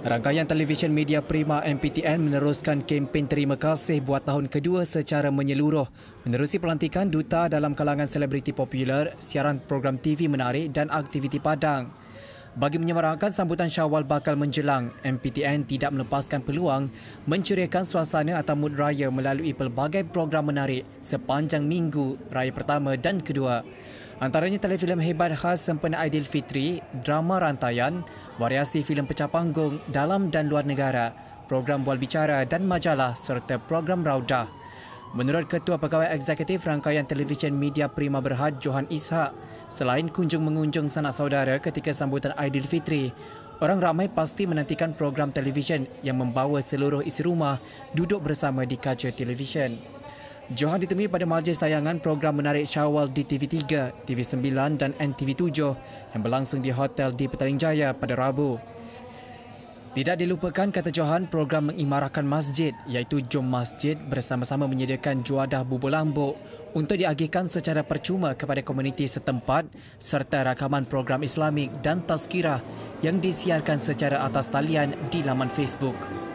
Rangkaian televisyen media Prima MPTN meneruskan kempen terima kasih buat tahun kedua secara menyeluruh. Menerusi pelantikan duta dalam kalangan selebriti popular, siaran program TV menarik dan aktiviti padang. Bagi menyemarakkan sambutan syawal bakal menjelang, MPTN tidak melepaskan peluang menceriakan suasana atau mood raya melalui pelbagai program menarik sepanjang minggu raya pertama dan kedua. Antaranya telefilm hebat khas sempena Aidilfitri, drama rantaian, variasi filem pecah panggung dalam dan luar negara, program bual bicara dan majalah serta program raudah. Menurut Ketua Pegawai Eksekutif Rangkaian Televisyen Media Prima Berhad Johan Ishak, selain kunjung mengunjung sanak saudara ketika sambutan Aidilfitri, orang ramai pasti menantikan program televisyen yang membawa seluruh isi rumah duduk bersama di kaca televisyen. Johan ditemui pada majlis tayangan program menarik Syawal di TV3, TV9 dan NTV7 yang berlangsung di hotel di Petaling Jaya pada Rabu. Tidak dilupakan kata Johan program mengimarahkan masjid iaitu Jom Masjid bersama-sama menyediakan juadah bubur lambuk untuk diagihkan secara percuma kepada komuniti setempat serta rakaman program islamik dan tazkirah yang disiarkan secara atas talian di laman Facebook.